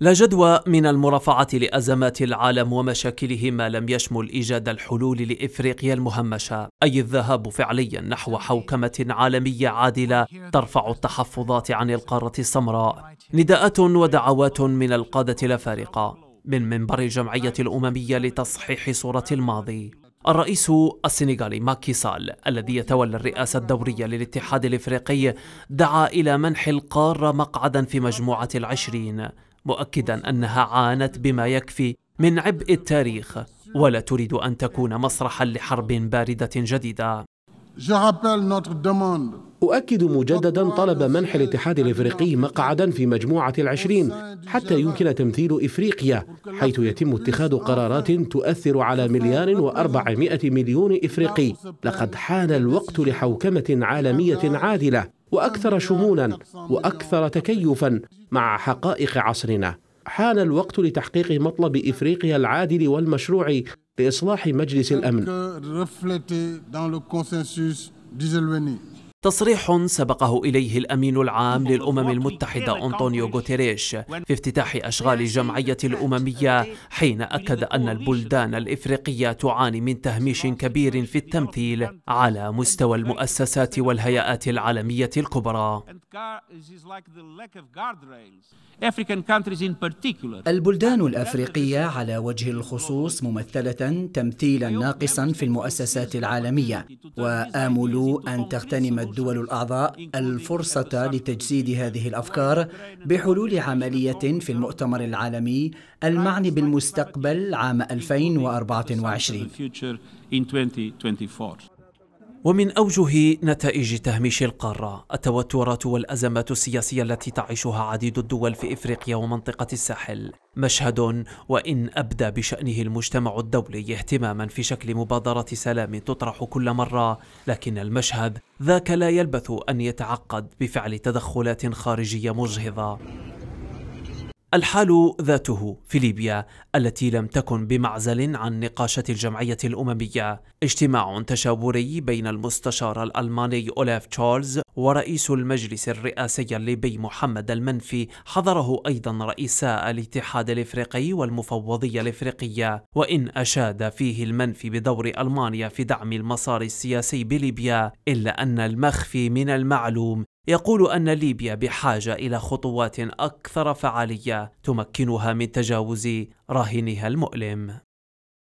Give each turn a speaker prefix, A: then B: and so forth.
A: لا جدوى من المرافعة لأزمات العالم ومشاكله ما لم يشمل إيجاد الحلول لإفريقيا المهمشة أي الذهاب فعليا نحو حوكمة عالمية عادلة ترفع التحفظات عن القارة السمراء نداءات ودعوات من القادة الأفارقة من منبر الجمعية الأممية لتصحيح صورة الماضي الرئيس السنغالي ماكي سال الذي يتولى الرئاسة الدورية للاتحاد الإفريقي دعا إلى منح القارة مقعدا في مجموعة العشرين مؤكدا أنها عانت بما يكفي من عبء التاريخ ولا تريد أن تكون مسرحا لحرب باردة جديدة
B: أؤكد مجددا طلب منح الاتحاد الإفريقي مقعدا في مجموعة العشرين حتى يمكن تمثيل إفريقيا حيث يتم اتخاذ قرارات تؤثر على مليار وأربعمائة مليون إفريقي لقد حان الوقت لحوكمة عالمية عادلة واكثر شمولا واكثر تكيفا مع حقائق عصرنا حان الوقت لتحقيق مطلب افريقيا العادل والمشروع لاصلاح
A: مجلس الامن تصريح سبقه إليه الأمين العام للأمم المتحدة أنطونيو غوتيريش في افتتاح أشغال الجمعية الأممية حين أكد أن البلدان الإفريقية تعاني من تهميش كبير في التمثيل على مستوى المؤسسات والهيئات
C: العالمية الكبرى البلدان الأفريقية على وجه الخصوص ممثلة تمثيلا ناقصا في المؤسسات العالمية وآمل أن تغتنم الدول الأعضاء الفرصة لتجسيد هذه الأفكار بحلول عملية في المؤتمر العالمي المعني بالمستقبل عام 2024 ومن أوجه نتائج تهميش
A: القارة التوترات والأزمات السياسية التي تعيشها عديد الدول في إفريقيا ومنطقة الساحل مشهد وإن أبدى بشأنه المجتمع الدولي اهتماما في شكل مبادرة سلام تطرح كل مرة لكن المشهد ذاك لا يلبث أن يتعقد بفعل تدخلات خارجية مجهضة الحال ذاته في ليبيا التي لم تكن بمعزل عن نقاشات الجمعية الأممية اجتماع تشاوري بين المستشار الألماني أولاف تشارلز ورئيس المجلس الرئاسي الليبي محمد المنفي حضره أيضا رئيسا الاتحاد الإفريقي والمفوضية الإفريقية وإن أشاد فيه المنفي بدور ألمانيا في دعم المسار السياسي بليبيا إلا أن المخفي من المعلوم يقول أن ليبيا بحاجة إلى خطوات أكثر فعالية تمكنها من تجاوز راهنها المؤلم